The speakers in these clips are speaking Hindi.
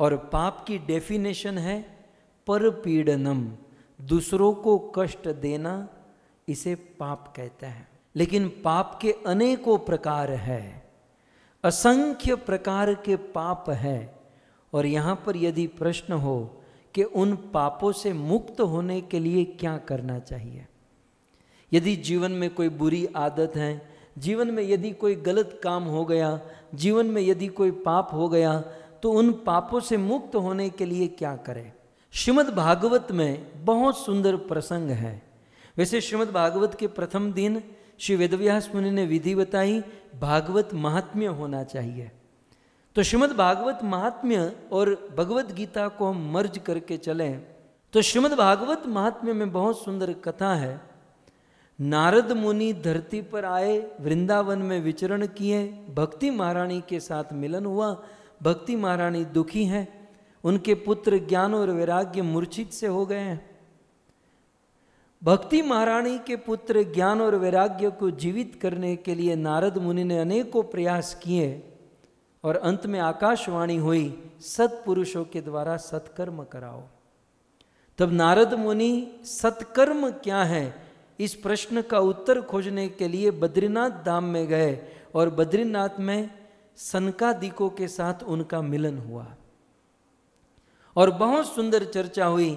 और पाप की डेफिनेशन है परपीड़नम दूसरों को कष्ट देना इसे पाप कहते हैं लेकिन पाप के अनेकों प्रकार है असंख्य प्रकार के पाप है और यहां पर यदि प्रश्न हो कि उन पापों से मुक्त होने के लिए क्या करना चाहिए यदि जीवन में कोई बुरी आदत है जीवन में यदि कोई गलत काम हो गया जीवन में यदि कोई पाप हो गया तो उन पापों से मुक्त होने के लिए क्या करें श्रीमद भागवत में बहुत सुंदर प्रसंग है वैसे श्रीमद भागवत के प्रथम दिन श्री वेदव्यास मुनि ने विधि बताई भागवत महात्म्य होना चाहिए तो श्रीमद भागवत महात्म्य और भगवत गीता को हम मर्ज करके चले तो श्रीमद भागवत महात्म्य में बहुत सुंदर कथा है नारद मुनि धरती पर आए वृंदावन में विचरण किए भक्ति महारानी के साथ मिलन हुआ भक्ति महारानी दुखी हैं उनके पुत्र ज्ञान और वैराग्य मूर्छित से हो गए हैं भक्ति महारानी के पुत्र ज्ञान और वैराग्य को जीवित करने के लिए नारद मुनि ने अनेकों प्रयास किए और अंत में आकाशवाणी हुई सत्पुरुषों के द्वारा सत्कर्म कराओ तब नारद मुनि सत्कर्म क्या है इस प्रश्न का उत्तर खोजने के लिए बद्रीनाथ धाम में गए और बद्रीनाथ में सनकादिकों के साथ उनका मिलन हुआ और बहुत सुंदर चर्चा हुई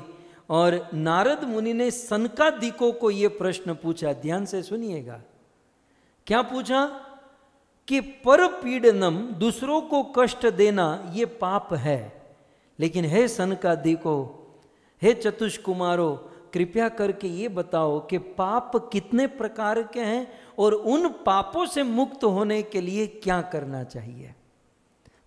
और नारद मुनि ने सनकादिकों को यह प्रश्न पूछा ध्यान से सुनिएगा क्या पूछा कि पर पीड़नम दूसरों को कष्ट देना यह पाप है लेकिन हे सनकादिको हे चतुष कुमारो कृपया करके ये बताओ कि पाप कितने प्रकार के हैं और उन पापों से मुक्त होने के लिए क्या करना चाहिए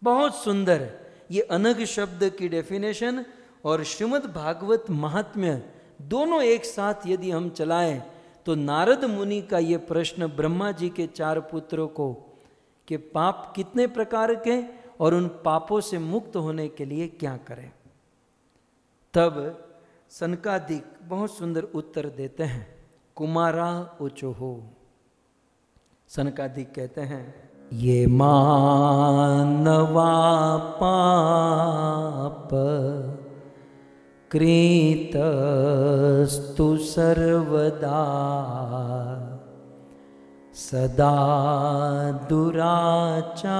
बहुत सुंदर ये अनग शब्द की डेफिनेशन और श्रीमद भागवत महात्म्य दोनों एक साथ यदि हम चलाएं तो नारद मुनि का ये प्रश्न ब्रह्मा जी के चार पुत्रों को कि पाप कितने प्रकार के और उन पापों से मुक्त होने के लिए क्या करें तब सनकादिक बहुत सुंदर उत्तर देते हैं कुमारा उचो हो सनकादिक कहते हैं ये मानवा पाप कृतस्तु सर्वदा सदा दुराचा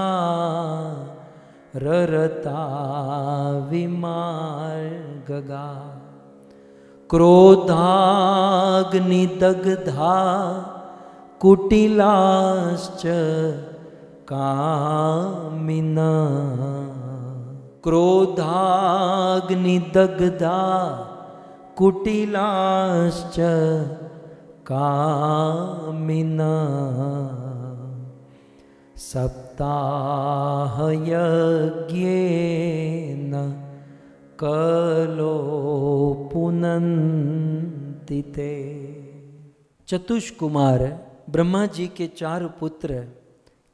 ररता गगा क्रोधाग्निदग्धा कुटिलाश्च कामिना क्रोधाग्निदग्धा कुटिलाश्च कामिना सप्ताह यज्ञेन कलो पुनन्तिते ते चतुष्कुमार ब्रह्मा जी के चार पुत्र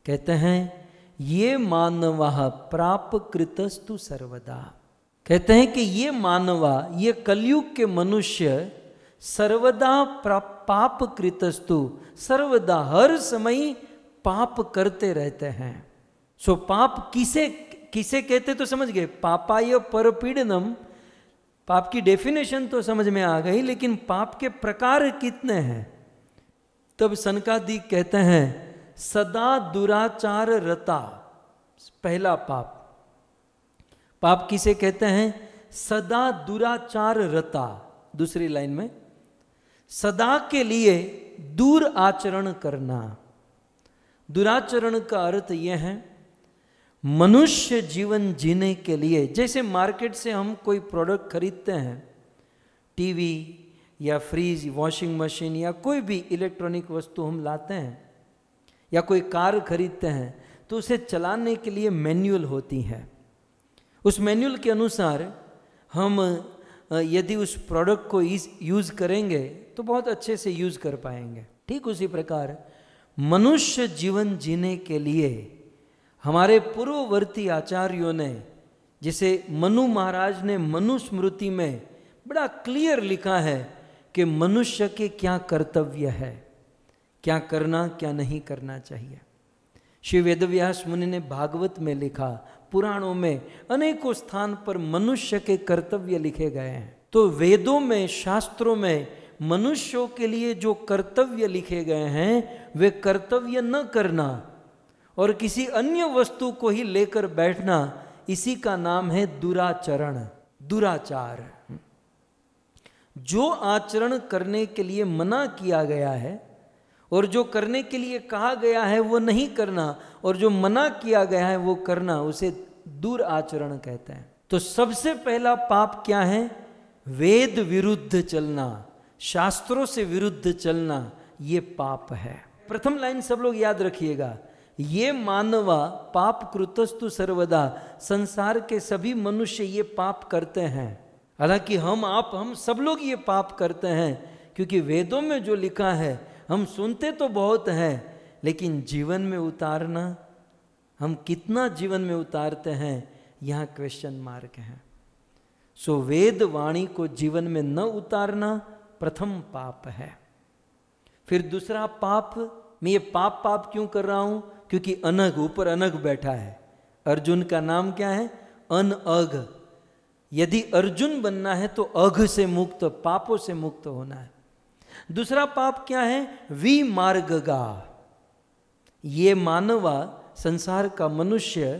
कहते हैं ये मानव प्राप कृतस्तु सर्वदा कहते हैं कि ये मानवा ये कलयुग के मनुष्य सर्वदा पाप कृतस्तु सर्वदा हर समय पाप करते रहते हैं सो पाप किसे किसे कहते तो समझ गए पापाय पर पीड़नम पाप की डेफिनेशन तो समझ में आ गई लेकिन पाप के प्रकार कितने हैं तब सनकादि कहते हैं सदा दुराचार रता पहला पाप पाप किसे कहते हैं सदा दुराचार रता दूसरी लाइन में सदा के लिए दूर आचरण करना दुराचरण का अर्थ यह है मनुष्य जीवन जीने के लिए जैसे मार्केट से हम कोई प्रोडक्ट खरीदते हैं टीवी या फ्रिज वॉशिंग मशीन या कोई भी इलेक्ट्रॉनिक वस्तु हम लाते हैं या कोई कार खरीदते हैं तो उसे चलाने के लिए मैनुअल होती है उस मैनुअल के अनुसार हम यदि उस प्रोडक्ट को यूज़ करेंगे तो बहुत अच्छे से यूज़ कर पाएंगे ठीक उसी प्रकार मनुष्य जीवन जीने के लिए हमारे पूर्ववर्ती आचार्यों ने जिसे मनु महाराज ने मनुस्मृति में बड़ा क्लियर लिखा है कि मनुष्य के क्या कर्तव्य है क्या करना क्या नहीं करना चाहिए श्री वेदव्यास मुनि ने भागवत में लिखा पुराणों में अनेकों स्थान पर मनुष्य के कर्तव्य लिखे गए हैं तो वेदों में शास्त्रों में मनुष्यों के लिए जो कर्तव्य लिखे गए हैं वे कर्तव्य न करना और किसी अन्य वस्तु को ही लेकर बैठना इसी का नाम है दुराचरण दुराचार जो आचरण करने के लिए मना किया गया है और जो करने के लिए कहा गया है वो नहीं करना और जो मना किया गया है वो करना उसे दूर आचरण कहते हैं तो सबसे पहला पाप क्या है वेद विरुद्ध चलना शास्त्रों से विरुद्ध चलना ये पाप है प्रथम लाइन सब लोग याद रखिएगा ये मानवा पाप कृतस्तु सर्वदा संसार के सभी मनुष्य ये पाप करते हैं हालांकि हम आप हम सब लोग ये पाप करते हैं क्योंकि वेदों में जो लिखा है हम सुनते तो बहुत हैं लेकिन जीवन में उतारना हम कितना जीवन में उतारते हैं यहाँ क्वेश्चन मार्क है सो वेद वाणी को जीवन में न उतारना प्रथम पाप है फिर दूसरा पाप मैं ये पाप पाप क्यों कर रहा हूं क्योंकि अनघ ऊपर अनघ बैठा है अर्जुन का नाम क्या है अन अघ यदि अर्जुन बनना है तो अघ से मुक्त पापों से मुक्त होना है दूसरा पाप क्या है वी मार्गगा ये मानवा संसार का मनुष्य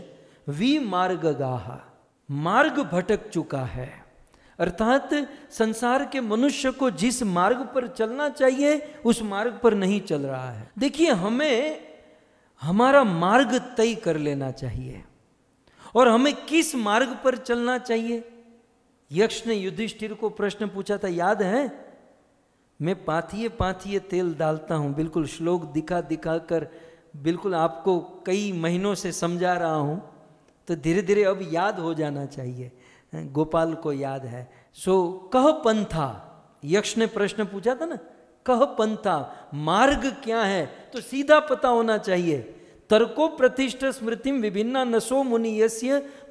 वी मार्गगाहा मार्ग भटक चुका है अर्थात संसार के मनुष्य को जिस मार्ग पर चलना चाहिए उस मार्ग पर नहीं चल रहा है देखिए हमें हमारा मार्ग तय कर लेना चाहिए और हमें किस मार्ग पर चलना चाहिए यक्ष ने युधिष्ठिर को प्रश्न पूछा था याद है मैं पाथिए पाथिए तेल डालता हूं बिल्कुल श्लोक दिखा दिखा कर बिल्कुल आपको कई महीनों से समझा रहा हूं तो धीरे धीरे अब याद हो जाना चाहिए गोपाल को याद है सो कह पंथा यक्ष ने प्रश्न पूछा था ना कह पंथा मार्ग क्या है तो सीधा पता होना चाहिए तर्को प्रतिष्ठ स्मृति विभिन्ना नसो मुनि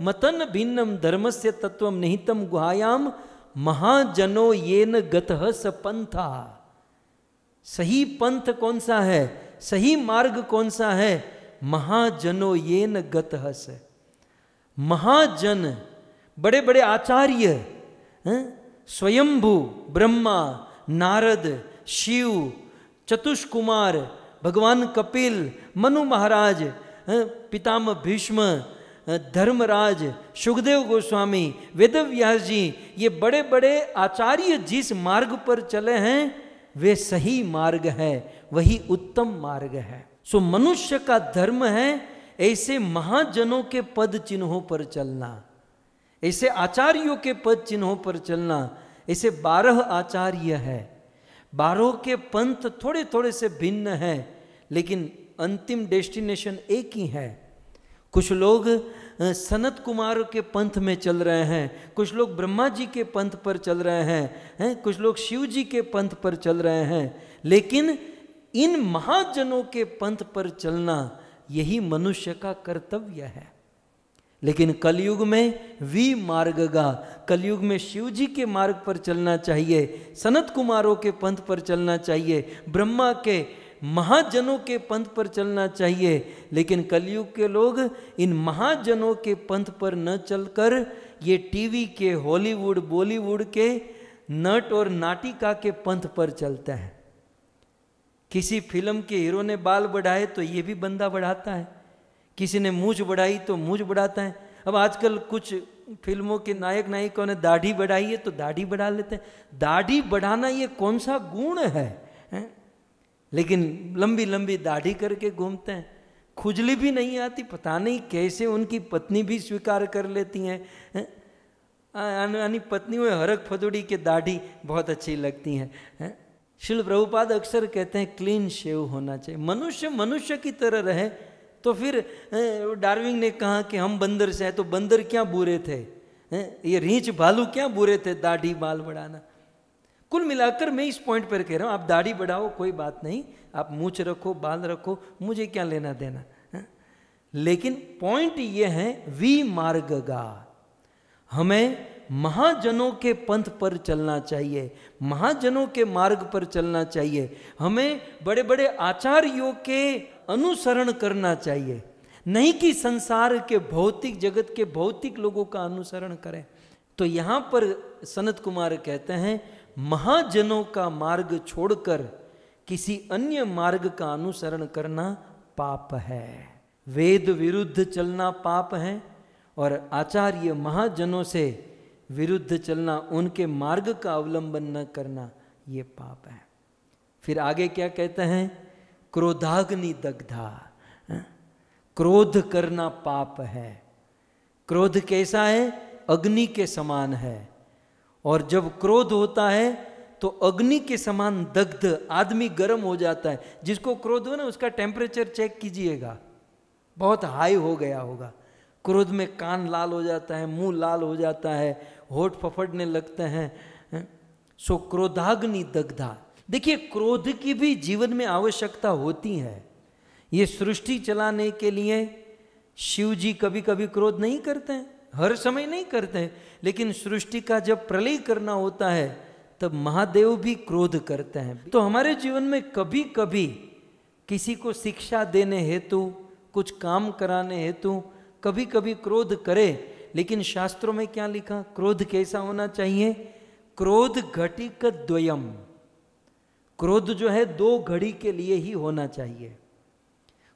मतन भिन्नम धर्म से तत्व निहितम गुहायाम महाजनो ये न स पंथा सही पंथ कौन सा है सही मार्ग कौन सा है महाजनो ये न स महाजन बड़े बड़े आचार्य हाँ? स्वयंभू ब्रह्मा नारद शिव चतुष्कुमार भगवान कपिल मनु महाराज पितामह भीष्म धर्मराज सुखदेव गोस्वामी वेद जी ये बड़े बड़े आचार्य जिस मार्ग पर चले हैं वे सही मार्ग है वही उत्तम मार्ग है सो मनुष्य का धर्म है ऐसे महाजनों के पद चिन्हों पर चलना ऐसे आचार्यों के पद चिन्हों पर चलना ऐसे बारह आचार्य है बारह के पंथ थोड़े थोड़े से भिन्न हैं लेकिन अंतिम डेस्टिनेशन एक ही है कुछ लोग सनत कुमार के पंथ में चल रहे हैं कुछ लोग ब्रह्मा जी के पंथ पर चल रहे हैं हैं कुछ लोग शिव जी के पंथ पर चल रहे हैं लेकिन इन महाजनों के पंथ पर चलना यही मनुष्य का कर्तव्य है लेकिन कलयुग में वी मार्गगा कलयुग में शिव जी के मार्ग पर चलना चाहिए सनत कुमारों के पंथ पर चलना चाहिए ब्रह्मा के महाजनों के पंथ पर चलना चाहिए लेकिन कलयुग के लोग इन महाजनों के पंथ पर न चलकर ये टीवी के हॉलीवुड बॉलीवुड के नट और नाटिका के पंथ पर चलते हैं किसी फिल्म के हीरो ने बाल बढ़ाए तो ये भी बंदा बढ़ाता है किसी ने मूछ बढ़ाई तो मूछ बढ़ाता है अब आजकल कुछ फिल्मों के नायक नायिकाओं ने दाढ़ी बढ़ाई है तो दाढ़ी बढ़ा लेते हैं दाढ़ी बढ़ाना ये कौन सा गुण है, है? लेकिन लंबी लंबी दाढ़ी करके घूमते हैं खुजली भी नहीं आती पता नहीं कैसे उनकी पत्नी भी स्वीकार कर लेती हैं यानी पत्नी में हरक फदुड़ी के दाढ़ी बहुत अच्छी लगती हैं है? शिल प्रभुपाद अक्सर कहते हैं क्लीन शेव होना चाहिए मनुष्य मनुष्य की तरह रहे तो फिर डार्विंग ने कहा कि हम बंदर से हैं तो बंदर क्या बुरे थे ये रींच भालू क्या बुरे थे दाढ़ी बाल बढ़ाना कुल मिलाकर मैं इस पॉइंट पर कह रहा हूँ आप दाढ़ी बढ़ाओ कोई बात नहीं आप मूछ रखो बाल रखो मुझे क्या लेना देना लेकिन पॉइंट ये है वी मार्गगा हमें महाजनों के पंथ पर चलना चाहिए महाजनों के मार्ग पर चलना चाहिए हमें बड़े बड़े आचार्यों के अनुसरण करना चाहिए नहीं कि संसार के भौतिक जगत के भौतिक लोगों का अनुसरण करें तो यहां पर सनत कुमार कहते हैं महाजनों का मार्ग छोड़कर किसी अन्य मार्ग का अनुसरण करना पाप है वेद विरुद्ध चलना पाप है और आचार्य महाजनों से विरुद्ध चलना उनके मार्ग का अवलंबन न करना ये पाप है फिर आगे क्या कहते हैं क्रोधाग्नि दग्धा हाँ? क्रोध करना पाप है क्रोध कैसा है अग्नि के समान है और जब क्रोध होता है तो अग्नि के समान दग्ध आदमी गर्म हो जाता है जिसको क्रोध हो ना उसका टेम्परेचर चेक कीजिएगा बहुत हाई हो गया होगा क्रोध में कान लाल हो जाता है मुंह लाल हो जाता है होठ फफड़ने लगते हैं सो हाँ? क्रोधाग्नि दग्धा देखिए क्रोध की भी जीवन में आवश्यकता होती है ये सृष्टि चलाने के लिए शिव जी कभी कभी क्रोध नहीं करते हैं हर समय नहीं करते हैं लेकिन सृष्टि का जब प्रलय करना होता है तब महादेव भी क्रोध करते हैं तो हमारे जीवन में कभी कभी किसी को शिक्षा देने हेतु कुछ काम कराने हेतु कभी कभी क्रोध करे लेकिन शास्त्रों में क्या लिखा क्रोध कैसा होना चाहिए क्रोध घटिक द्वयम क्रोध जो है दो घड़ी के लिए ही होना चाहिए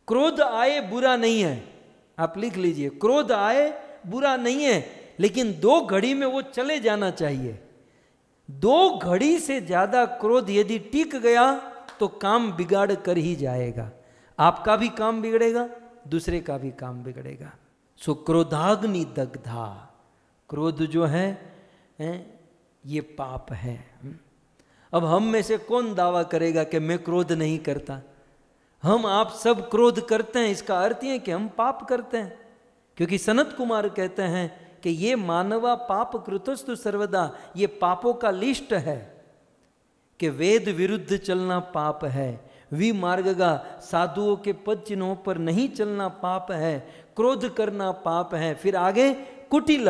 क्रोध आए बुरा नहीं है आप लिख लीजिए क्रोध आए बुरा नहीं है लेकिन दो घड़ी में वो चले जाना चाहिए दो घड़ी से ज्यादा क्रोध यदि टिक गया तो काम बिगाड़ कर ही जाएगा आपका भी काम बिगड़ेगा दूसरे का भी काम बिगड़ेगा सो क्रोधाग्नि दग्धा क्रोध जो है, है ये पाप है अब हम में से कौन दावा करेगा कि मैं क्रोध नहीं करता हम आप सब क्रोध करते हैं इसका अर्थ है कि हम पाप करते हैं क्योंकि सनत कुमार कहते हैं कि ये मानवा पाप कृतस्तु सर्वदा ये पापों का लिस्ट है कि वेद विरुद्ध चलना पाप है का साधुओं के पद चिन्हों पर नहीं चलना पाप है क्रोध करना पाप है फिर आगे कुटिल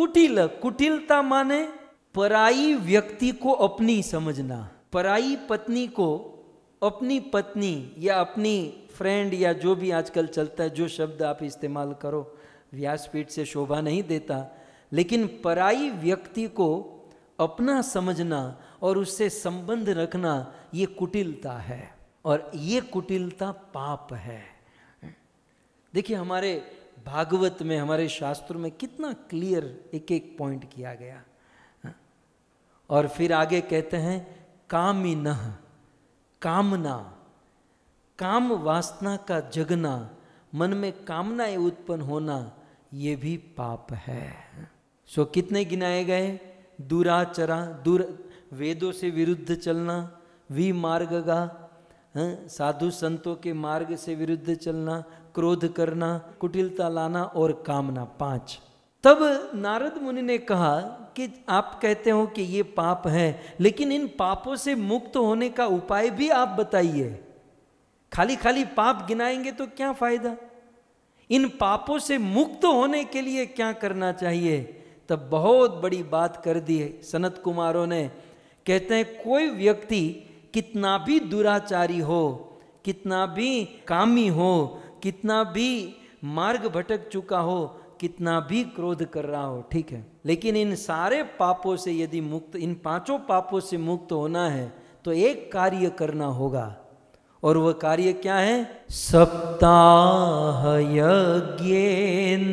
कुटिल कुटिलता माने पराई व्यक्ति को अपनी समझना पराई पत्नी को अपनी पत्नी या अपनी फ्रेंड या जो भी आजकल चलता है जो शब्द आप इस्तेमाल करो व्यासपीठ से शोभा नहीं देता लेकिन पराई व्यक्ति को अपना समझना और उससे संबंध रखना ये कुटिलता है और ये कुटिलता पाप है देखिए हमारे भागवत में हमारे शास्त्र में कितना क्लियर एक एक पॉइंट किया गया और फिर आगे कहते हैं कामिन कामना काम वासना का जगना मन में कामनाएं उत्पन्न होना ये भी पाप है सो कितने गिनाए गए दुराचरा दूर वेदों से विरुद्ध चलना वी मार्ग का हाँ, साधु संतों के मार्ग से विरुद्ध चलना क्रोध करना कुटिलता लाना और कामना पांच तब नारद मुनि ने कहा कि आप कहते हो कि ये पाप है लेकिन इन पापों से मुक्त होने का उपाय भी आप बताइए खाली खाली पाप गिनाएंगे तो क्या फायदा इन पापों से मुक्त होने के लिए क्या करना चाहिए तब बहुत बड़ी बात कर दी है सनत कुमारों ने कहते हैं कोई व्यक्ति कितना भी दुराचारी हो कितना भी कामी हो कितना भी मार्ग भटक चुका हो कितना भी क्रोध कर रहा हो ठीक है लेकिन इन सारे पापों से यदि मुक्त इन पांचों पापों से मुक्त होना है तो एक कार्य करना होगा और वह कार्य क्या है सप्ताह यज्ञेन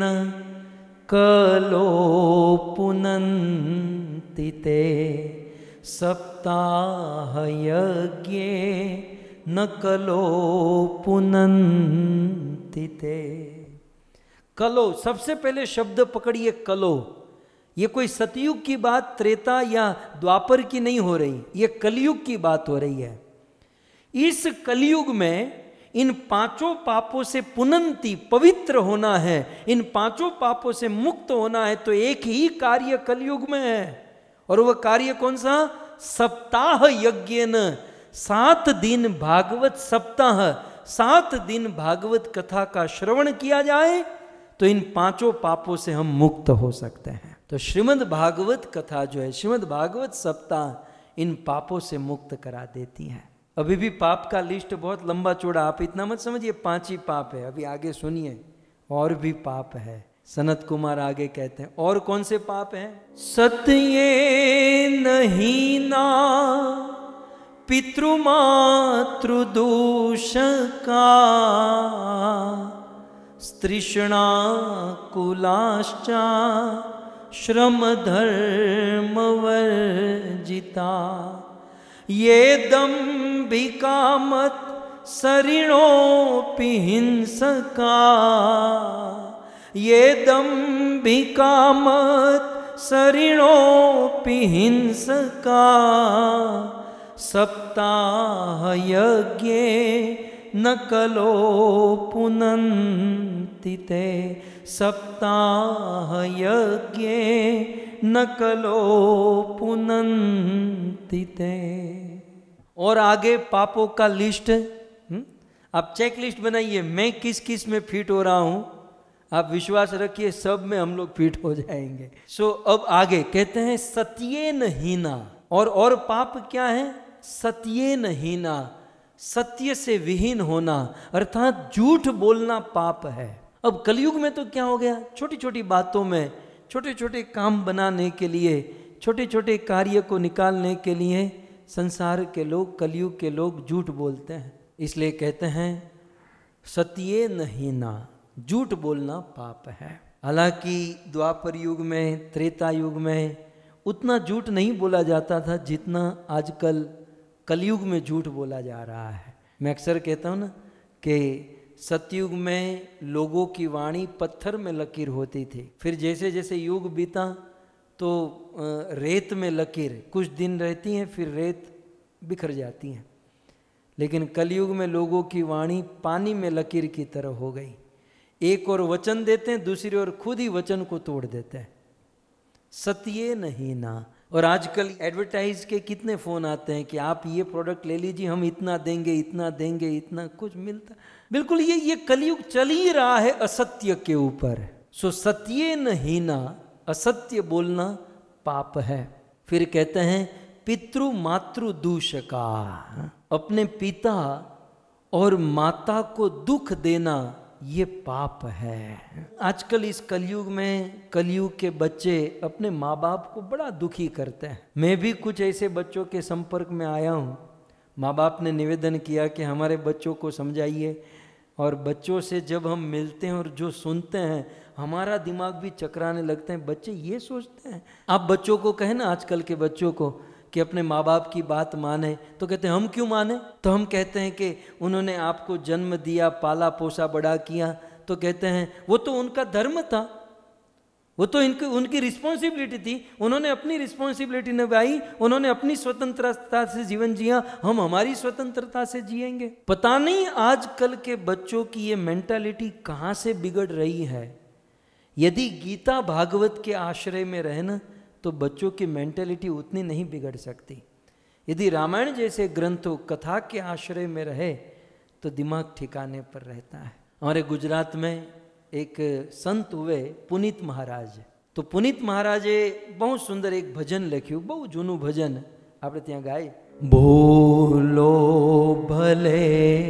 कलो पुनंति सप्ताह यज्ञ न कलो ते कलो सबसे पहले शब्द पकड़िए कलो ये कोई सतयुग की बात त्रेता या द्वापर की नहीं हो रही ये कलयुग की बात हो रही है इस कलयुग में इन पांचों पापों से पुनंती पवित्र होना है इन पांचों पापों से मुक्त होना है तो एक ही कार्य कलयुग में है और वह कार्य कौन सा सप्ताह यज्ञ न सात दिन भागवत सप्ताह सात दिन भागवत कथा का श्रवण किया जाए तो इन पांचों पापों से हम मुक्त हो सकते हैं तो श्रीमद् भागवत कथा जो है श्रीमद् भागवत सप्ताह इन पापों से मुक्त करा देती है अभी भी पाप का लिस्ट बहुत लंबा चौड़ा आप इतना मत समझिए पांच ही पाप है अभी आगे सुनिए और भी पाप है सनत कुमार आगे कहते हैं और कौन से पाप हैं सत्य नहीं ना पितृमातृदोष का तृष्णाकुलाश्च श्रमधर्मवर्जिता ये दम्भिका मत् सरिणोऽपि हिंसका ये दम्भिका मत् सरिणोऽपि हिंसका सप्ताहयज्ञे न कलो पुनन्ति ते सप्ताहयज्ञे न कलो ते और आगे पापों का लिस्ट हम्म? आप चेक लिस्ट बनाइए मैं किस किस में फिट हो रहा हूं आप विश्वास रखिए सब में हम लोग फिट हो जाएंगे सो so, अब आगे कहते हैं नहीं ना और और पाप क्या है नहीं ना सत्य से विहीन होना अर्थात झूठ बोलना पाप है अब कलयुग में तो क्या हो गया छोटी छोटी बातों में छोटे छोटे काम बनाने के लिए छोटे छोटे कार्य को निकालने के लिए संसार के लोग कलयुग के लोग झूठ बोलते हैं इसलिए कहते हैं सत्य नहीं ना झूठ बोलना पाप है हालांकि द्वापर युग में त्रेता युग में उतना झूठ नहीं बोला जाता था जितना आजकल कलयुग में झूठ बोला जा रहा है मैं अक्सर कहता हूँ ना कि सतयुग में लोगों की वाणी पत्थर में लकीर होती थी फिर जैसे जैसे युग बीता तो रेत में लकीर कुछ दिन रहती हैं फिर रेत बिखर जाती हैं लेकिन कलयुग में लोगों की वाणी पानी में लकीर की तरह हो गई एक और वचन देते हैं दूसरी ओर खुद ही वचन को तोड़ देते हैं सत्य नहीं ना और आजकल एडवर्टाइज के कितने फ़ोन आते हैं कि आप ये प्रोडक्ट ले लीजिए हम इतना देंगे इतना देंगे इतना कुछ मिलता बिल्कुल ये ये कलयुग चल ही रहा है असत्य के ऊपर सो सत्य नहीं ना असत्य बोलना पाप है फिर कहते हैं पितृ मातृ दूषका अपने पिता और माता को दुख देना ये पाप है आजकल इस कलयुग में कलयुग के बच्चे अपने माँ बाप को बड़ा दुखी करते हैं मैं भी कुछ ऐसे बच्चों के संपर्क में आया हूँ माँ बाप ने निवेदन किया कि हमारे बच्चों को समझाइए और बच्चों से जब हम मिलते हैं और जो सुनते हैं हमारा दिमाग भी चकराने लगते हैं बच्चे ये सोचते हैं आप बच्चों को कहें ना आजकल के बच्चों को कि अपने माँ बाप की बात माने तो कहते हैं हम क्यों माने तो हम कहते हैं कि उन्होंने आपको जन्म दिया पाला पोसा बड़ा किया तो कहते हैं वो तो उनका धर्म था वो तो इनके उनकी रिस्पॉन्सिबिलिटी थी उन्होंने अपनी रिस्पॉन्सिबिलिटी निभाई उन्होंने अपनी स्वतंत्रता से जीवन जिया हम हमारी स्वतंत्रता से जिएंगे पता नहीं आजकल के बच्चों की ये मेंटालिटी कहाँ से बिगड़ रही है यदि गीता भागवत के आश्रय में रहना तो बच्चों की मेंटेलिटी उतनी नहीं बिगड़ सकती यदि रामायण जैसे ग्रंथों कथा के आश्रय में रहे तो दिमाग ठिकाने पर रहता है हमारे गुजरात में एक संत हुए पुनीत महाराज તો तो महाराजे बहुत सुंदर एक भजन ભજન बहुत जूनू भजन ભજન त्या गाय भूलो भले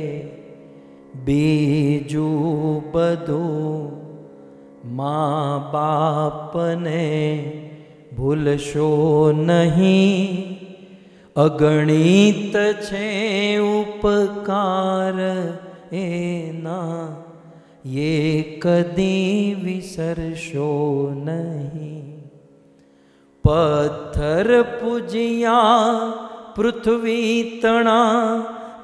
बीजू બીજું माँ बाप ने ભૂલશો નહીં અગણિત છે ઉપકાર એના યે કદી વિસરશો નહીં પથ્થર પૂજ્યા પૃથ્વી તણા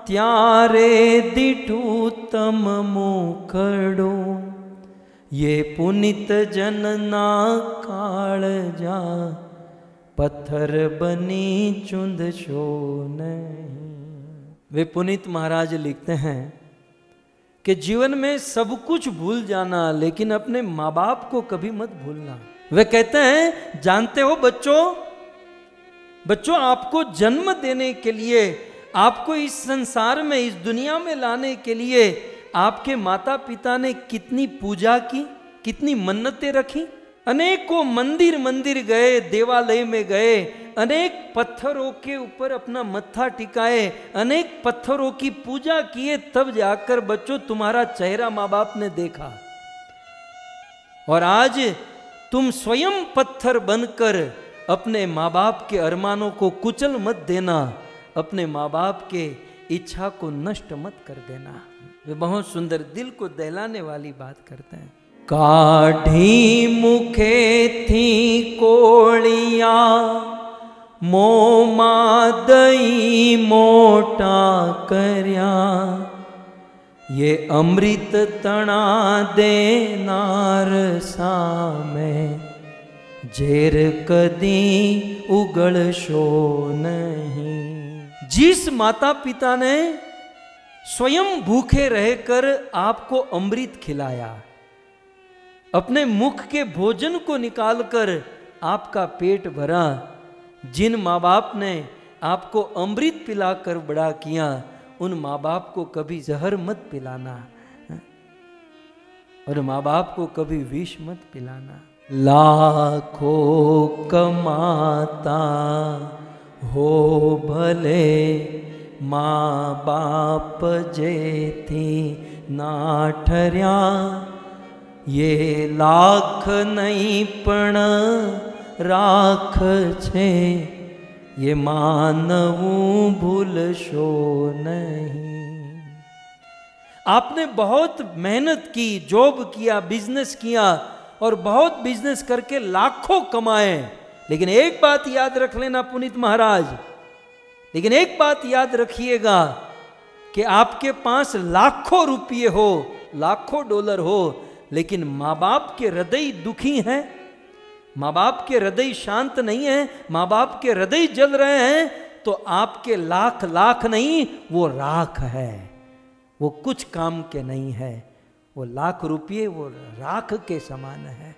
ત્યારે દીઠું તમ મુખડું ये पुनित जनना काल जा पत्थर बनी चुंद शो वे पुनित महाराज लिखते हैं कि जीवन में सब कुछ भूल जाना लेकिन अपने माँ बाप को कभी मत भूलना वे कहते हैं जानते हो बच्चों बच्चों आपको जन्म देने के लिए आपको इस संसार में इस दुनिया में लाने के लिए आपके माता पिता ने कितनी पूजा की कितनी मन्नतें रखी अनेकों मंदिर मंदिर गए देवालय में गए अनेक पत्थरों के ऊपर अपना मत्था टिकाए अनेक पत्थरों की पूजा किए तब जाकर बच्चों तुम्हारा चेहरा माँ बाप ने देखा और आज तुम स्वयं पत्थर बनकर अपने माँ बाप के अरमानों को कुचल मत देना अपने माँ बाप के इच्छा को नष्ट मत कर देना वे बहुत सुंदर दिल को दहलाने वाली बात करते हैं काढ़ी मुखे थी कोड़िया मोमा दई मोटा करिया ये अमृत तना दे नार सामे जेर कदी उगल शो नहीं जिस माता पिता ने स्वयं भूखे रहकर आपको अमृत खिलाया अपने मुख के भोजन को निकालकर आपका पेट भरा जिन माँ बाप ने आपको अमृत पिलाकर बड़ा किया उन माँ बाप को कभी जहर मत पिलाना और माँ बाप को कभी विष मत पिलाना लाखों कमाता हो भले माँ बाप जे थी ना ठरिया ये लाख नहीं पण राख छे ये भूल शो नहीं आपने बहुत मेहनत की जॉब किया बिजनेस किया और बहुत बिजनेस करके लाखों कमाए लेकिन एक बात याद रख लेना पुनीत महाराज लेकिन एक बात याद रखिएगा कि आपके पास लाखों रुपये हो लाखों डॉलर हो लेकिन माँ बाप के हृदय दुखी हैं माँ बाप के हृदय शांत नहीं है माँ बाप के हृदय जल रहे हैं तो आपके लाख लाख नहीं वो राख है वो कुछ काम के नहीं है वो लाख रुपये वो राख के समान है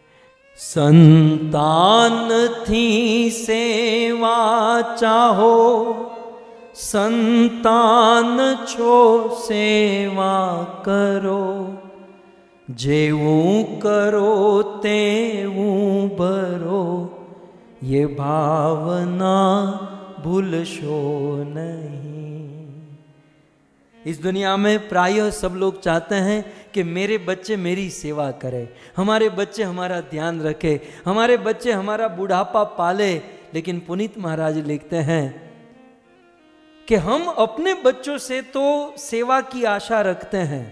संतान थी सेवा चाहो संतान छो सेवा करो जेऊ करो तेऊ भरो ये भावना भूलशो नहीं इस दुनिया में प्रायः सब लोग चाहते हैं कि मेरे बच्चे मेरी सेवा करें हमारे बच्चे हमारा ध्यान रखे हमारे बच्चे हमारा बुढ़ापा पाले लेकिन पुनीत महाराज लिखते हैं कि हम अपने बच्चों से तो सेवा की आशा रखते हैं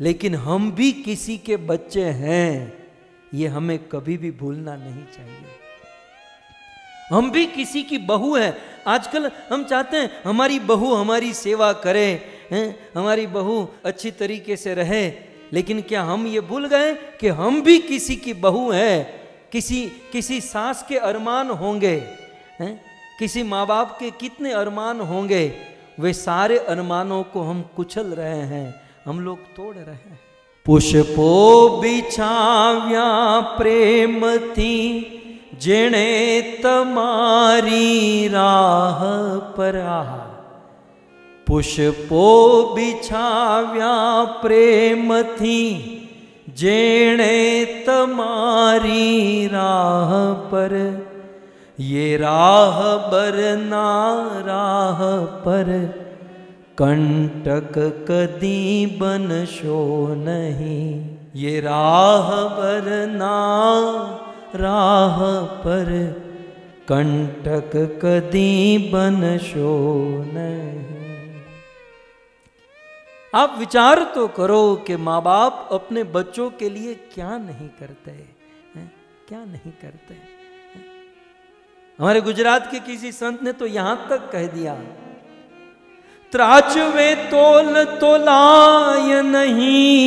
लेकिन हम भी किसी के बच्चे हैं ये हमें कभी भी भूलना नहीं चाहिए हम भी किसी की बहू है आजकल हम चाहते हैं हमारी बहू हमारी सेवा करे हैं हमारी बहू अच्छी तरीके से रहे लेकिन क्या हम ये भूल गए कि हम भी किसी की बहू हैं किसी किसी सास के अरमान होंगे हैं किसी माँ बाप के कितने अरमान होंगे वे सारे अरमानों को हम कुचल रहे हैं हम लोग तोड़ रहे हैं पुष्पो बिछाव्या प्रेम थी जेणे तमारी राह पर पुष्पो बिछाव्या प्रेम थी जेणे तमारी राह पर ये राह बरना राह पर कंटक कदी बन शो नहीं ये राह बरना राह पर कंटक कदी बन शो नहीं आप विचार तो करो कि माँ बाप अपने बच्चों के लिए क्या नहीं करते हैं? क्या नहीं करते है? हमारे गुजरात के किसी संत ने तो यहां तक कह दिया त्राच वे तोल तोलाय नहीं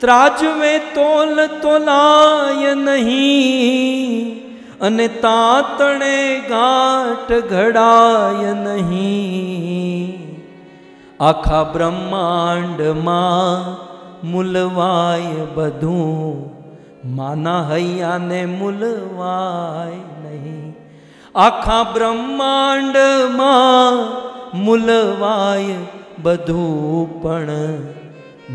त्राच वे तोल तोलाय नहीं तातणे गाट घड़ाय नहीं आखा ब्रह्मांड मां મૂલવાય बधू माना हैया ने मुलवाय नहीं आखा ब्रह्मांड मुलवाय बधूपण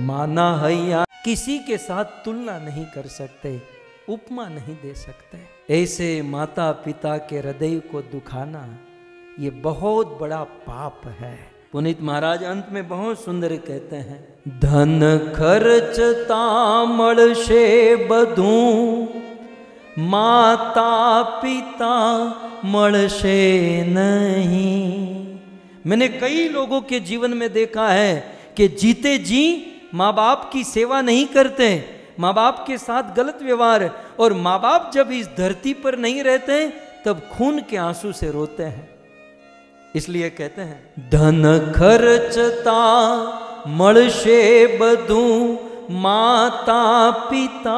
माना हैया किसी के साथ तुलना नहीं कर सकते उपमा नहीं दे सकते ऐसे माता पिता के हृदय को दुखाना ये बहुत बड़ा पाप है पुनित महाराज अंत में बहुत सुंदर कहते हैं धन खर्चता मल से बधू माता पिता मल से नहीं मैंने कई लोगों के जीवन में देखा है कि जीते जी माँ बाप की सेवा नहीं करते माँ बाप के साथ गलत व्यवहार और माँ बाप जब इस धरती पर नहीं रहते तब खून के आंसू से रोते हैं इसलिए कहते हैं धन खर्चता મળશે माता पिता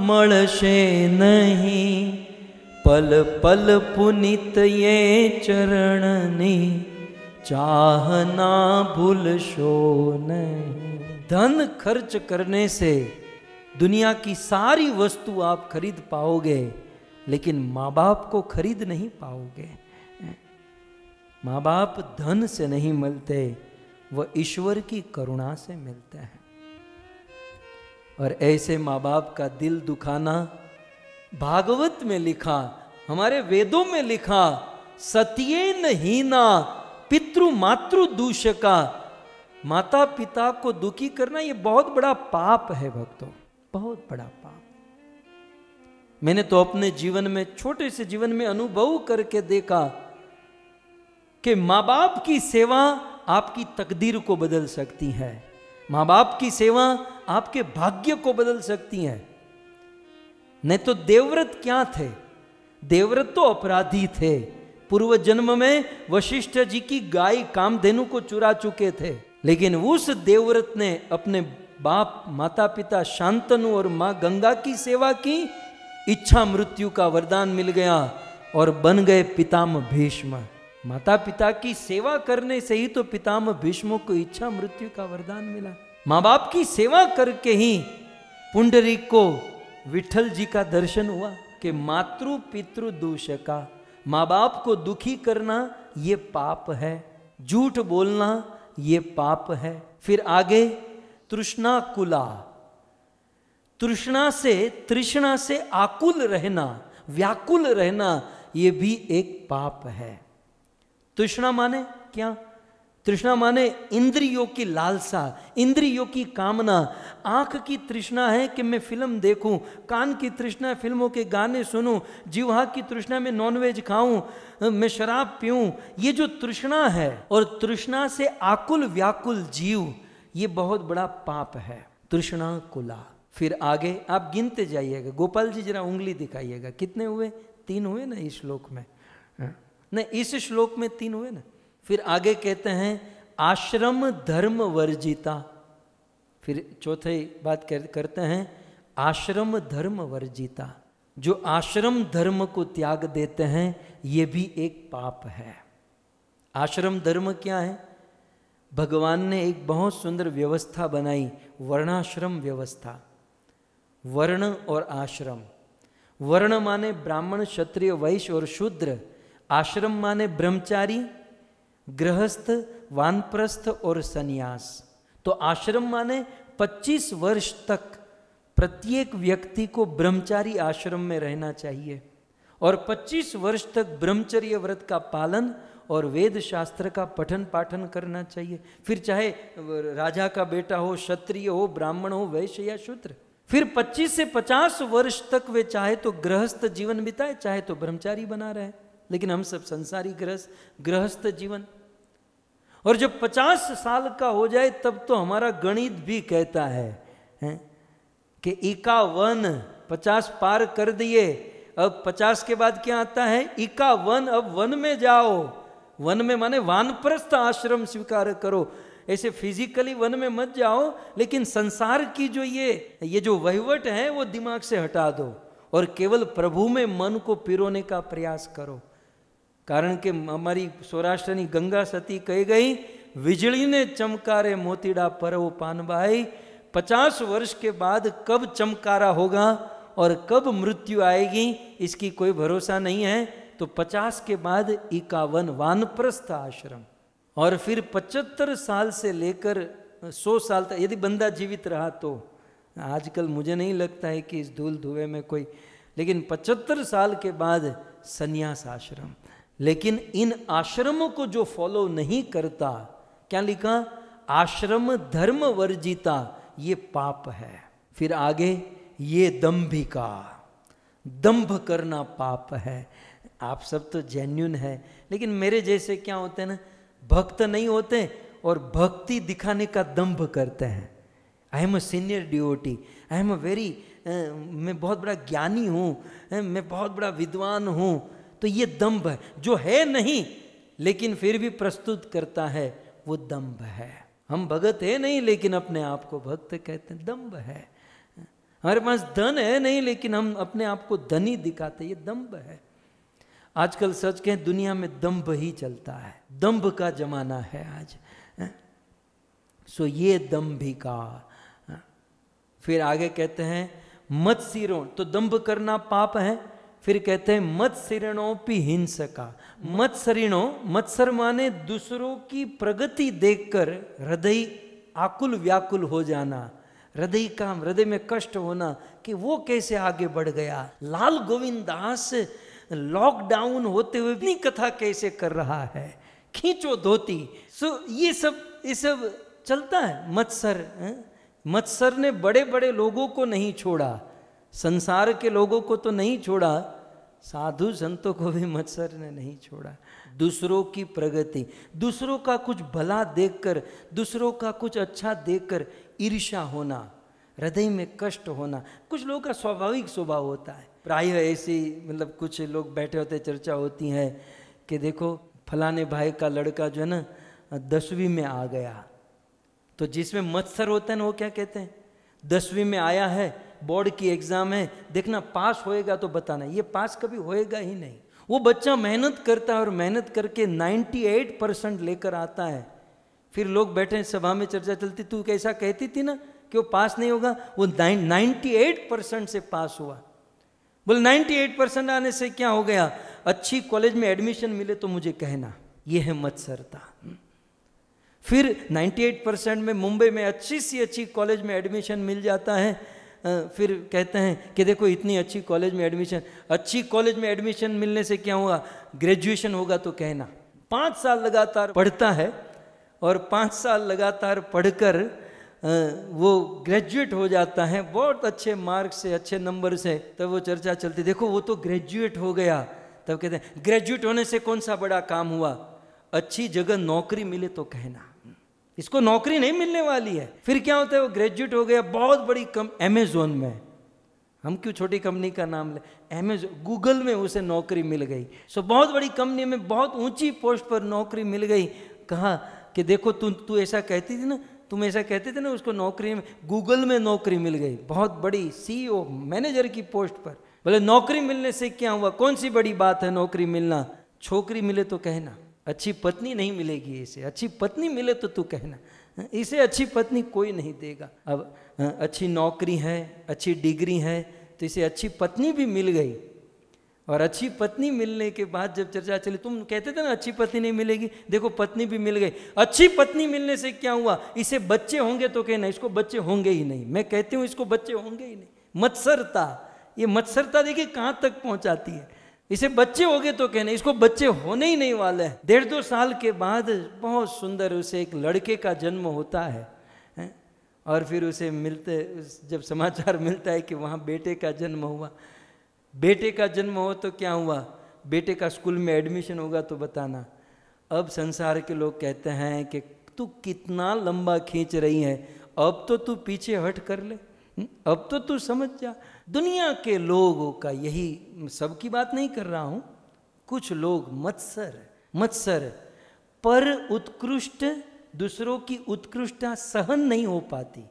પિતા नहीं पल पल पुनित चरण એ चाहना भूल शो નહીં धन खर्च करने से दुनिया की सारी वस्तु आप खरीद पाओगे लेकिन माँ बाप को खरीद नहीं पाओगे माँ बाप धन से नहीं मिलते वह ईश्वर की करुणा से मिलते हैं और ऐसे माँ बाप का दिल दुखाना भागवत में लिखा हमारे वेदों में लिखा सत्येन नहीना पितृ मातृ दूष का माता पिता को दुखी करना यह बहुत बड़ा पाप है भक्तों बहुत बड़ा पाप मैंने तो अपने जीवन में छोटे से जीवन में अनुभव करके देखा कि माँ बाप की सेवा आपकी तकदीर को बदल सकती है माँ बाप की सेवा आपके भाग्य को बदल सकती है नहीं तो देवव्रत क्या थे देवव्रत तो अपराधी थे पूर्व जन्म में वशिष्ठ जी की गाय कामधेनु को चुरा चुके थे लेकिन उस देवव्रत ने अपने बाप माता पिता शांतनु और माँ गंगा की सेवा की इच्छा मृत्यु का वरदान मिल गया और बन गए पिताम भीष्म माता पिता की सेवा करने से ही तो पितामह भीष्म को इच्छा मृत्यु का वरदान मिला माँ बाप की सेवा करके ही पुंडरी को विठल जी का दर्शन हुआ कि मातृ पितृ दोष का माँ बाप को दुखी करना ये पाप है झूठ बोलना ये पाप है फिर आगे तृष्णा कुला तृष्णा से तृष्णा से आकुल रहना व्याकुल रहना ये भी एक पाप है तृष्णा माने क्या तृष्णा माने इंद्रियों की लालसा इंद्रियों की कामना आंख की तृष्णा है कि मैं फिल्म देखूं कान की तृष्णा फिल्मों के गाने सुनूं जीवा की तृष्णा में नॉनवेज खाऊं मैं शराब पीऊं ये जो तृष्णा है और तृष्णा से आकुल व्याकुल जीव ये बहुत बड़ा पाप है तृष्णा कुला फिर आगे आप गिनते जाइएगा गोपाल जी जरा उंगली दिखाइएगा कितने हुए तीन हुए ना इस श्लोक में न इस श्लोक में तीन हुए ना फिर आगे कहते हैं आश्रम धर्म वर्जिता फिर चौथे बात कर, करते हैं आश्रम धर्म वर्जिता जो आश्रम धर्म को त्याग देते हैं ये भी एक पाप है आश्रम धर्म क्या है भगवान ने एक बहुत सुंदर व्यवस्था बनाई वर्णाश्रम व्यवस्था वर्ण और आश्रम वर्ण माने ब्राह्मण क्षत्रिय वैश्य और शूद्र आश्रम माने ब्रह्मचारी गृहस्थ वानप्रस्थ और सन्यास तो आश्रम माने 25 वर्ष तक प्रत्येक व्यक्ति को ब्रह्मचारी आश्रम में रहना चाहिए और 25 वर्ष तक ब्रह्मचर्य व्रत का पालन और वेद शास्त्र का पठन पाठन करना चाहिए फिर चाहे राजा का बेटा हो क्षत्रिय हो ब्राह्मण हो वैश्य या शूद्र फिर 25 से 50 वर्ष तक वे चाहे तो गृहस्थ जीवन बिताए चाहे तो ब्रह्मचारी बना रहे लेकिन हम सब संसारी ग्रह गृहस्थ जीवन और जब पचास साल का हो जाए तब तो हमारा गणित भी कहता है, है? कि इक्यावन पचास पार कर दिए अब पचास के बाद क्या आता है इक्यावन अब वन में जाओ वन में माने वानप्रस्थ आश्रम स्वीकार करो ऐसे फिजिकली वन में मत जाओ लेकिन संसार की जो ये ये जो वहीवट है वो दिमाग से हटा दो और केवल प्रभु में मन को पिरोने का प्रयास करो કારણ કે અમારી સૌરાષ્ટ્રની ગંગા સતી કહી ગઈ વીજળીને ચમકારે મોતીડા પરવ પાનબાઈ पचास वर्ष के बाद कब चमकारा होगा और कब मृत्यु आएगी इसकी कोई भरोसा नहीं है तो पचास के बाद इक्यावन वानप्रस्थ आश्रम और फिर पचहत्तर साल से लेकर सौ साल तक यदि बंदा जीवित रहा तो आजकल मुझे नहीं लगता है कि इस धूल धुएं में कोई लेकिन पचहत्तर साल के बाद संन्यास आश्रम लेकिन इन आश्रमों को जो फॉलो नहीं करता क्या लिखा आश्रम धर्म वर्जिता ये पाप है फिर आगे ये दम्भिका दंभ करना पाप है आप सब तो जेन्यून है लेकिन मेरे जैसे क्या होते हैं ना भक्त नहीं होते और भक्ति दिखाने का दंभ करते हैं I am a senior DOT I am a very मैं बहुत बड़ा ज्ञानी हूँ मैं बहुत बड़ा विद्वान हूँ तो ये दम्भ है जो है नहीं लेकिन फिर भी प्रस्तुत करता है वो दम्भ है हम भगत है नहीं लेकिन अपने आप को भक्त कहते हैं दम्भ है हमारे पास धन है नहीं लेकिन हम अपने आप को धनी दिखाते ये दम्भ है आजकल सच कहें दुनिया में दम्भ ही चलता है दम्भ का जमाना है आज सो ये दम्भिका फिर आगे कहते हैं मत सिरो तो दम्भ करना पाप है फिर कहते हैं पी हिंसका मत्सरिणो मत्सर माने दूसरों की प्रगति देखकर हृदय आकुल व्याकुल हो जाना हृदय काम हृदय में कष्ट होना कि वो कैसे आगे बढ़ गया लाल गोविंद दास लॉकडाउन होते हुए भी कथा कैसे कर रहा है खींचो धोती सो ये सब ये सब चलता है मत्सर मत्सर ने बड़े बड़े लोगों को नहीं छोड़ा संसार के लोगों को तो नहीं छोड़ा साधु संतों को भी मत्सर ने नहीं छोड़ा दूसरों की प्रगति दूसरों का कुछ भला देखकर दूसरों का कुछ अच्छा देखकर ईर्षा होना हृदय में कष्ट होना कुछ लोगों का स्वाभाविक स्वभाव होता है प्राय ऐसी मतलब कुछ लोग बैठे होते चर्चा होती है कि देखो फलाने भाई का लड़का जो है ना दसवीं में आ गया तो जिसमें मत्सर होता है ना वो क्या कहते हैं दसवीं में आया है बोर्ड की एग्ज़ाम है देखना पास होएगा तो बताना ये पास कभी होएगा ही नहीं वो बच्चा मेहनत करता है और मेहनत करके 98 परसेंट लेकर आता है फिर लोग बैठे सभा में चर्चा चलती तू कैसा कहती थी ना कि वो पास नहीं होगा वो नाइन्टी एट परसेंट से पास हुआ बोल 98 परसेंट आने से क्या हो गया अच्छी कॉलेज में एडमिशन मिले तो मुझे कहना यह है सरता फिर 98 परसेंट में मुंबई में अच्छी सी अच्छी कॉलेज में एडमिशन मिल जाता है फिर कहते हैं कि देखो इतनी अच्छी कॉलेज में एडमिशन अच्छी कॉलेज में एडमिशन मिलने से क्या हुआ ग्रेजुएशन होगा तो कहना पाँच साल लगातार पढ़ता है और पाँच साल लगातार पढ़कर वो ग्रेजुएट हो जाता है बहुत अच्छे मार्क्स से अच्छे नंबर से तब वो चर्चा चलती देखो वो तो ग्रेजुएट हो गया तब कहते हैं ग्रेजुएट होने से कौन सा बड़ा काम हुआ अच्छी जगह नौकरी मिले तो कहना इसको नौकरी नहीं मिलने वाली है फिर क्या होता है वो ग्रेजुएट हो गया बहुत बड़ी कम एमेजोन में हम क्यों छोटी कंपनी का नाम ले एमेजोन गूगल में उसे नौकरी मिल गई सो बहुत बड़ी कंपनी में बहुत ऊंची पोस्ट पर नौकरी मिल गई कहा कि देखो तू तू ऐसा कहती थी ना तुम ऐसा कहते थे ना उसको नौकरी में गूगल में नौकरी मिल गई बहुत बड़ी सीईओ मैनेजर e की पोस्ट पर बोले नौकरी मिलने से क्या हुआ कौन सी बड़ी बात है नौकरी मिलना छोकरी मिले तो कहना अच्छी पत्नी नहीं मिलेगी इसे अच्छी पत्नी मिले तो तू कहना हाँ, इसे अच्छी पत्नी कोई नहीं देगा अब हाँ, अच्छी नौकरी है अच्छी डिग्री है तो इसे अच्छी पत्नी भी मिल गई और अच्छी पत्नी मिलने के बाद जब चर्चा चली तुम कहते थे ना अच्छी पत्नी नहीं मिलेगी देखो पत्नी भी मिल गई अच्छी पत्नी मिलने से क्या हुआ इसे बच्चे होंगे तो कहना इसको बच्चे होंगे ही नहीं मैं कहती हूँ इसको बच्चे होंगे ही नहीं मत्सरता ये मत्सरता देखिए कहाँ तक पहुँचाती है इसे बच्चे हो गए तो कहने इसको बच्चे होने ही नहीं वाले हैं डेढ़ दो साल के बाद बहुत सुंदर उसे एक लड़के का जन्म होता है, और फिर उसे मिलते जब समाचार मिलता है कि वहाँ बेटे का जन्म हुआ बेटे का जन्म हो तो क्या हुआ बेटे का स्कूल में एडमिशन होगा तो बताना अब संसार के लोग कहते हैं कि तू कितना लंबा खींच रही है अब तो तू पीछे हट कर ले हम्म? अब तो तू समझ जा दुनिया के लोगों का यही सबकी बात नहीं कर रहा हूं कुछ लोग मत्सर मत्सर पर उत्कृष्ट दूसरों की उत्कृष्टता सहन नहीं हो पाती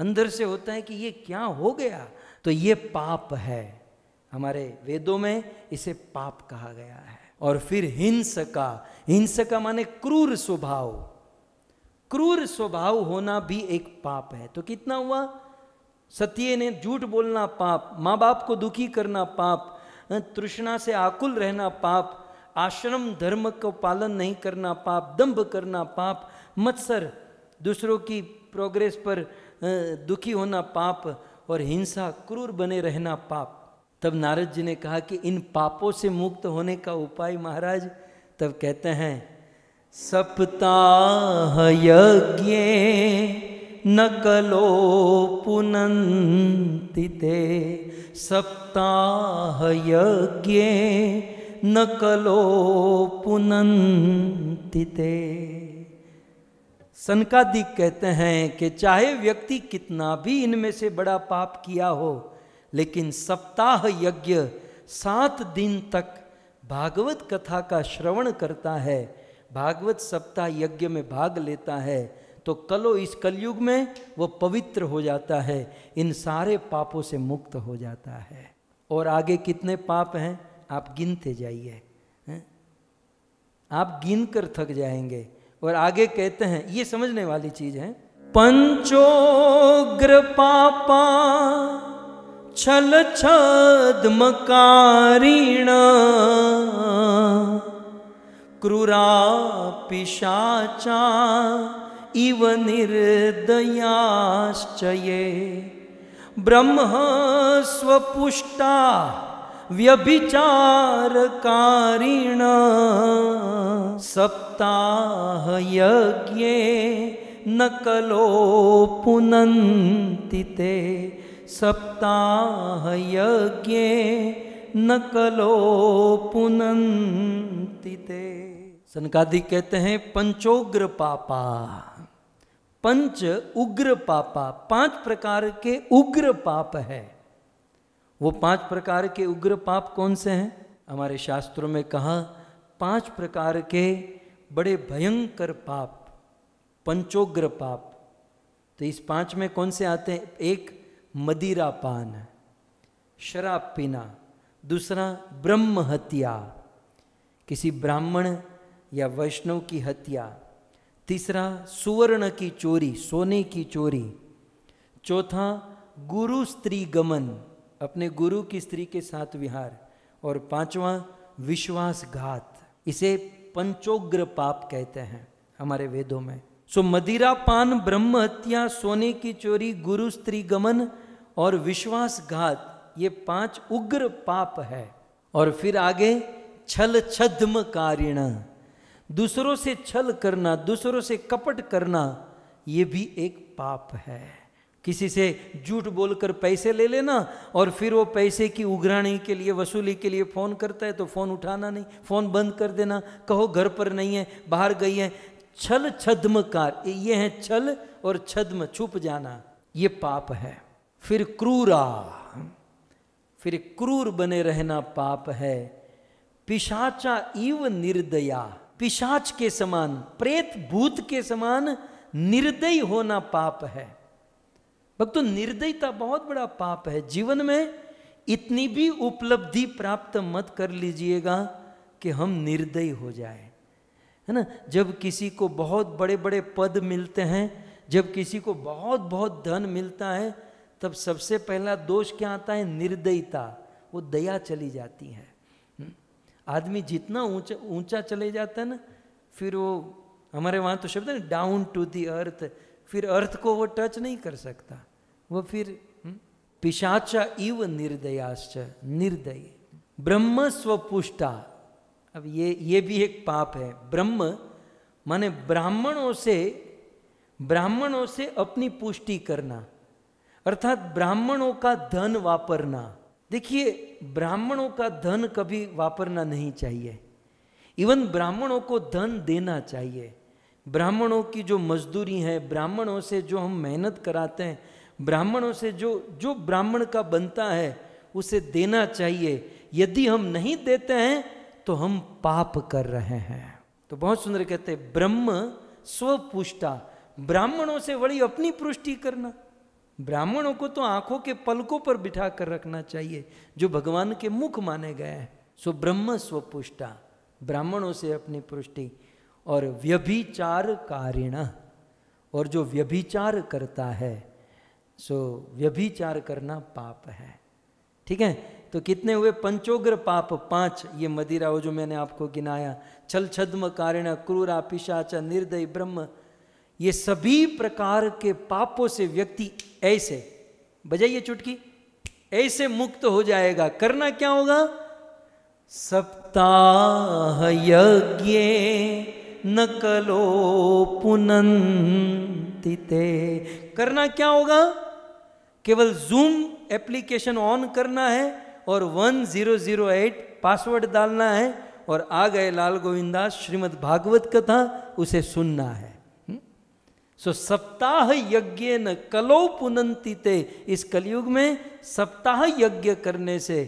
अंदर से होता है कि ये क्या हो गया तो ये पाप है हमारे वेदों में इसे पाप कहा गया है और फिर हिंसका हिंसका माने क्रूर स्वभाव क्रूर स्वभाव होना भी एक पाप है तो कितना हुआ सत्य ने झूठ बोलना पाप माँ बाप को दुखी करना पाप तृष्णा से आकुल रहना पाप आश्रम धर्म को पालन नहीं करना पाप दंभ करना पाप मत्सर दूसरों की प्रोग्रेस पर दुखी होना पाप और हिंसा क्रूर बने रहना पाप तब नारद जी ने कहा कि इन पापों से मुक्त होने का उपाय महाराज तब कहते हैं सप्ताह यज्ञ नकलो पुनन्तिते ते सप्ताहयज्ञे नकलो पुनन्तिते सनकादिक कहते हैं कि चाहे व्यक्ति कितना भी इनमें से बड़ा पाप किया हो लेकिन सप्ताह यज्ञ सात दिन तक भागवत कथा का श्रवण करता है भागवत सप्ताह यज्ञ में भाग लेता है तो कलो इस कलयुग में वो पवित्र हो जाता है इन सारे पापों से मुक्त हो जाता है और आगे कितने पाप हैं आप गिनते जाइए आप गिन कर थक जाएंगे और आगे कहते हैं ये समझने वाली चीज है पंचोग्र पापा छल छदमकारीण क्रूरा पिशाचा इव निर्दयाश्च ब्रह्म स्वपुष्टा व्यभिचारकारिण यज्ञे न कलो पुनन्ति ते सप्ताहयज्ञे न कलो पुनन्ति ते सनकादि कहते हैं पंचोग्र पापा पंच उग्र पापा पांच प्रकार के उग्र पाप है वो पांच प्रकार के उग्र पाप कौन से हैं हमारे शास्त्रों में कहा पांच प्रकार के बड़े भयंकर पाप पंचोग्र पाप तो इस पांच में कौन से आते हैं एक मदिरा पान शराब पीना दूसरा ब्रह्म हत्या किसी ब्राह्मण या वैष्णव की हत्या तीसरा सुवर्ण की चोरी सोने की चोरी चौथा गुरु स्त्री गमन अपने गुरु की स्त्री के साथ विहार और पांचवा विश्वासघात इसे पंचोग्र पाप कहते हैं हमारे वेदों में सो मदिरा पान ब्रह्म हत्या सोने की चोरी गुरु स्त्री गमन और विश्वासघात ये पांच उग्र पाप है और फिर आगे छल छद्म कारिण दूसरों से छल करना दूसरों से कपट करना ये भी एक पाप है किसी से झूठ बोलकर पैसे ले लेना और फिर वो पैसे की उगराणी के लिए वसूली के लिए फ़ोन करता है तो फ़ोन उठाना नहीं फ़ोन बंद कर देना कहो घर पर नहीं है बाहर गई है छल छद्मकार ये है छल और छद्म छुप जाना ये पाप है फिर क्रूरा फिर क्रूर बने रहना पाप है पिशाचा इव निर्दया पिशाच के समान प्रेत भूत के समान निर्दयी होना पाप है भक्तों निर्दयता बहुत बड़ा पाप है जीवन में इतनी भी उपलब्धि प्राप्त मत कर लीजिएगा कि हम निर्दयी हो जाए है ना जब किसी को बहुत बड़े बड़े पद मिलते हैं जब किसी को बहुत बहुत धन मिलता है तब सबसे पहला दोष क्या आता है निर्दयता वो दया चली जाती है आदमी जितना ऊंचा ऊंचा चले जाता है ना फिर वो हमारे वहाँ तो शब्द है ना डाउन टू दी अर्थ फिर अर्थ को वो टच नहीं कर सकता वो फिर हम्म, पिशाच इव निर्दयाश्च निर्दय ब्रह्म स्वपुष्टा अब ये ये भी एक पाप है ब्रह्म माने ब्राह्मणों से ब्राह्मणों से अपनी पुष्टि करना अर्थात ब्राह्मणों का धन वापरना देखिए ब्राह्मणों का धन कभी वापरना नहीं चाहिए इवन ब्राह्मणों को धन देना चाहिए ब्राह्मणों की जो मजदूरी है ब्राह्मणों से जो हम मेहनत कराते हैं ब्राह्मणों से जो जो ब्राह्मण का बनता है उसे देना चाहिए यदि हम नहीं देते हैं तो हम पाप कर रहे हैं तो बहुत सुंदर कहते हैं ब्रह्म स्वपुष्टा ब्राह्मणों से बड़ी अपनी पुष्टि करना ब्राह्मणों को तो आंखों के पलकों पर बिठा कर रखना चाहिए जो भगवान के मुख माने गए हैं सो ब्रह्म स्वपुष्टा ब्राह्मणों से अपनी पुष्टि और व्यभिचार कारिण और जो व्यभिचार करता है सो व्यभिचार करना पाप है ठीक है तो कितने हुए पंचोग्र पाप पांच ये मदिरा हो जो मैंने आपको गिनाया छल छद्म कारिण क्रूरा पिशाच निर्दय ब्रह्म ये सभी प्रकार के पापों से व्यक्ति ऐसे बजाइए चुटकी ऐसे मुक्त हो जाएगा करना क्या होगा सप्ताह यज्ञ न कलो पुनंतिते करना क्या होगा केवल जूम एप्लीकेशन ऑन करना है और 1008 पासवर्ड डालना है और आ गए लाल गोविंदा श्रीमद भागवत कथा उसे सुनना है सो सप्ताह यज्ञ न कलो पुनंती ते इस कलयुग में सप्ताह यज्ञ करने से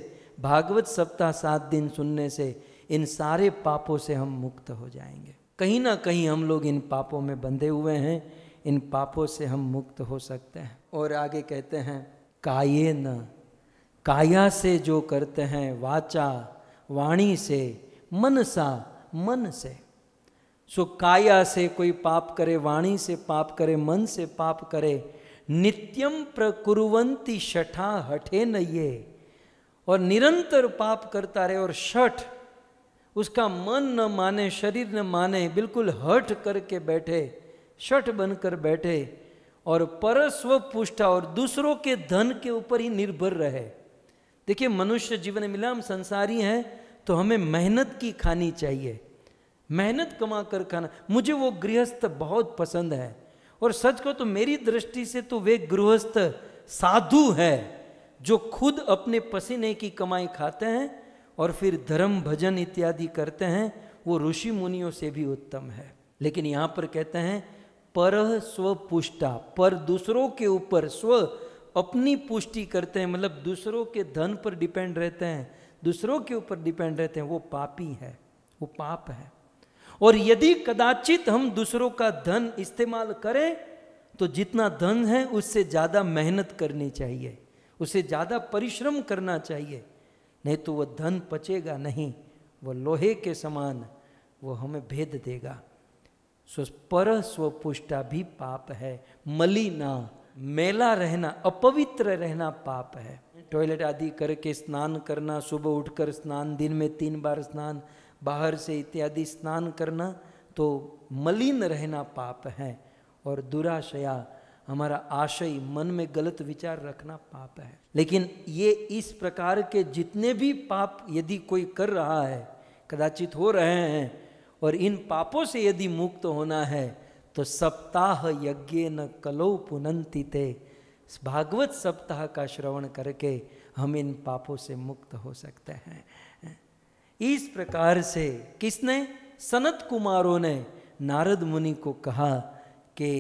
भागवत सप्ताह सात दिन सुनने से इन सारे पापों से हम मुक्त हो जाएंगे कहीं ना कहीं हम लोग इन पापों में बंधे हुए हैं इन पापों से हम मुक्त हो सकते हैं और आगे कहते हैं काये न काया से जो करते हैं वाचा वाणी से मन सा मन से सो काया से कोई पाप करे वाणी से पाप करे मन से पाप करे नित्यम प्रकुरवंती शठा हठे न ये और निरंतर पाप करता रहे और शठ उसका मन न माने शरीर न माने बिल्कुल हट करके बैठे शठ बनकर बैठे और परस्व पुष्टा और दूसरों के धन के ऊपर ही निर्भर रहे देखिए मनुष्य जीवन मिला हम संसारी हैं तो हमें मेहनत की खानी चाहिए मेहनत कमा कर खाना मुझे वो गृहस्थ बहुत पसंद है और सच को तो मेरी दृष्टि से तो वे गृहस्थ साधु है जो खुद अपने पसीने की कमाई खाते हैं और फिर धर्म भजन इत्यादि करते हैं वो ऋषि मुनियों से भी उत्तम है लेकिन यहाँ पर कहते हैं पर पुष्टा पर दूसरों के ऊपर स्व अपनी पुष्टि करते हैं मतलब दूसरों के धन पर डिपेंड रहते हैं दूसरों के ऊपर डिपेंड रहते हैं वो पापी है वो पाप है और यदि कदाचित हम दूसरों का धन इस्तेमाल करें तो जितना धन है उससे ज़्यादा मेहनत करनी चाहिए उसे ज़्यादा परिश्रम करना चाहिए नहीं तो वह धन पचेगा नहीं वह लोहे के समान वो हमें भेद देगा पर स्वपुष्टा भी पाप है मलिना मेला रहना अपवित्र रहना पाप है टॉयलेट आदि करके स्नान करना सुबह उठकर स्नान दिन में तीन बार स्नान बाहर से इत्यादि स्नान करना तो मलिन रहना पाप है और दुराशया हमारा आशय मन में गलत विचार रखना पाप है लेकिन ये इस प्रकार के जितने भी पाप यदि कोई कर रहा है कदाचित हो रहे हैं और इन पापों से यदि मुक्त होना है तो सप्ताह यज्ञ न कलो पुनंती थे भागवत सप्ताह का श्रवण करके हम इन पापों से मुक्त हो सकते हैं इस प्रकार से किसने सनत कुमारों ने नारद मुनि को कहा कि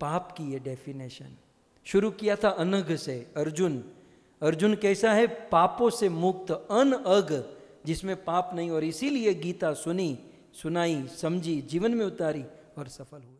पाप की ये डेफिनेशन शुरू किया था अनघ से अर्जुन अर्जुन कैसा है पापों से मुक्त अन अघ जिसमें पाप नहीं और इसीलिए गीता सुनी सुनाई समझी जीवन में उतारी और सफल हुआ